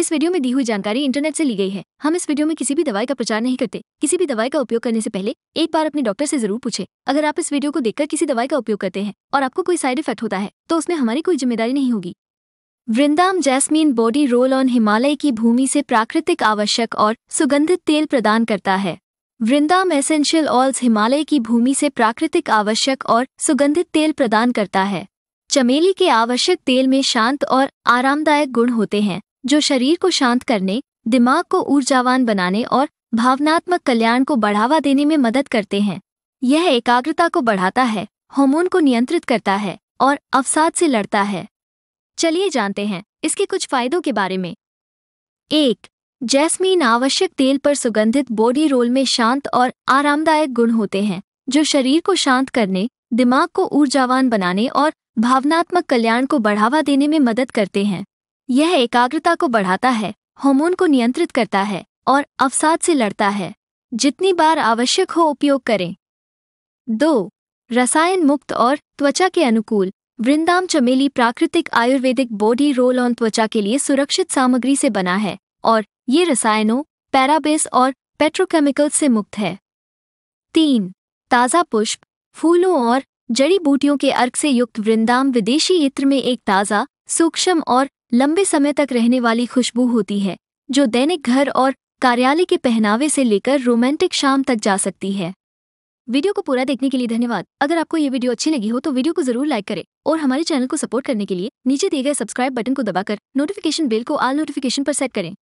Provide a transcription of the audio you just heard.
इस वीडियो में दी हुई जानकारी इंटरनेट से ली गई है हम इस वीडियो में किसी भी दवाई का प्रचार नहीं करते किसी भी दवाई का उपयोग करने से पहले एक बार अपने डॉक्टर से जरूर पूछे अगर आप इस वीडियो को देखकर किसी दवाई का उपयोग करते हैं और आपको कोई साइड इफेक्ट होता है तो उसमें हमारी कोई जिम्मेदारी नहीं होगी Vrindam jasmine body roll on Himalaya की भूमि से प्राकृतिक आवश्यक और सुगंधित तेल प्रदान करता है वृंदाम एसेंशियल ऑयल्स हिमालय की भूमि से प्राकृतिक आवश्यक और सुगंधित तेल प्रदान करता है चमेली के आवश्यक तेल में शांत और आरामदायक गुण होते हैं जो शरीर को शांत करने दिमाग को ऊर्जावान बनाने और भावनात्मक कल्याण को बढ़ावा देने में मदद करते हैं यह एकाग्रता को बढ़ाता है हार्मोन को नियंत्रित करता है और अवसाद से लड़ता है चलिए जानते हैं इसके कुछ फायदों के बारे में एक जैस्मीन आवश्यक तेल पर सुगंधित बॉडी रोल में शांत और आरामदायक गुण होते हैं जो शरीर को शांत करने दिमाग को ऊर्जावान बनाने और भावनात्मक कल्याण को बढ़ावा देने में मदद करते हैं यह एकाग्रता को बढ़ाता है हार्मोन को नियंत्रित करता है और अवसाद से लड़ता है जितनी बार आवश्यक हो उपयोग करें दो रसायन मुक्त और त्वचा के अनुकूल वृंदाम चमेली प्राकृतिक आयुर्वेदिक बॉडी रोल ऑन त्वचा के लिए सुरक्षित सामग्री से बना है और ये रसायनों पैराबेस और पेट्रोकेमिकल्स से मुक्त है तीन ताज़ा पुष्प फूलों और जड़ी बूटियों के अर्क से युक्त वृंदाम विदेशी इत्र में एक ताज़ा सूक्ष्म और लंबे समय तक रहने वाली खुशबू होती है जो दैनिक घर और कार्यालय के पहनावे से लेकर रोमांटिक शाम तक जा सकती है वीडियो को पूरा देखने के लिए धन्यवाद अगर आपको ये वीडियो अच्छी लगी हो तो वीडियो को जरूर लाइक करें और हमारे चैनल को सपोर्ट करने के लिए नीचे दिए गए सब्सक्राइब बटन को दबाकर नोटिफिकेशन बेल को आल नोटिफिकेशन पर सेट करें